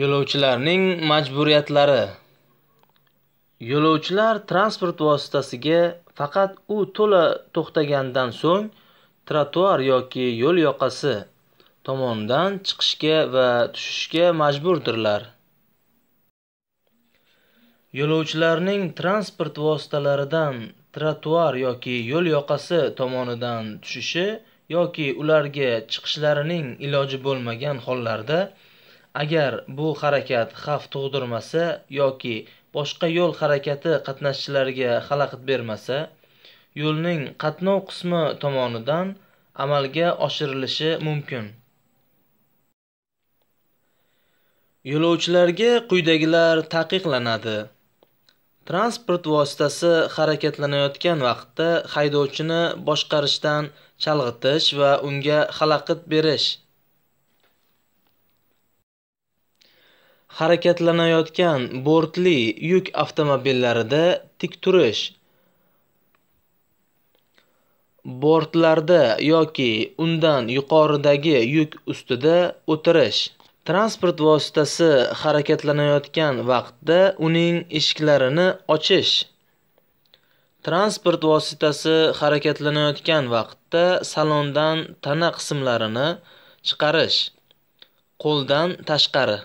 Yo'lovchilarning majburiyatlari. Yo'lovchilar transport vositasiga faqat u to'la to'xtagandan so'ng trotuar yoki yo'l yoqasi tomonidan chiqishga va tushishga majburdirlar. Yo'lovchilarning transport vositalaridan trotuar yoki yo'l yoqasi tomonidan tushishi yoki ularga chiqishlarining iloji bo'lmagan hollarda agar bu harakat xavf tug'dirmasa yoki boshqa yo'l harakati qatnashchilariga xalaqit bermasa yo'lning qatnov qismi tomonidan amalga oshirilishi mumkin yo'lovchilarga quyidagilar taqiqlanadi transport vositasi harakatlanayotgan vaqtda haydovchini boshqarishdan chalg'itish va unga xalaqit berish harakatlanayotgan bortli yuk avtomobillarida tik turish bortlarda yoki undan yuqoridagi yuk ustida o'tirish transport vositasi harakatlanayotgan vaqtda uning eshiklarini ochish transport vositasi harakatlanayotgan vaqtda salondan tana qismlarini chiqarish qo'ldan tashqari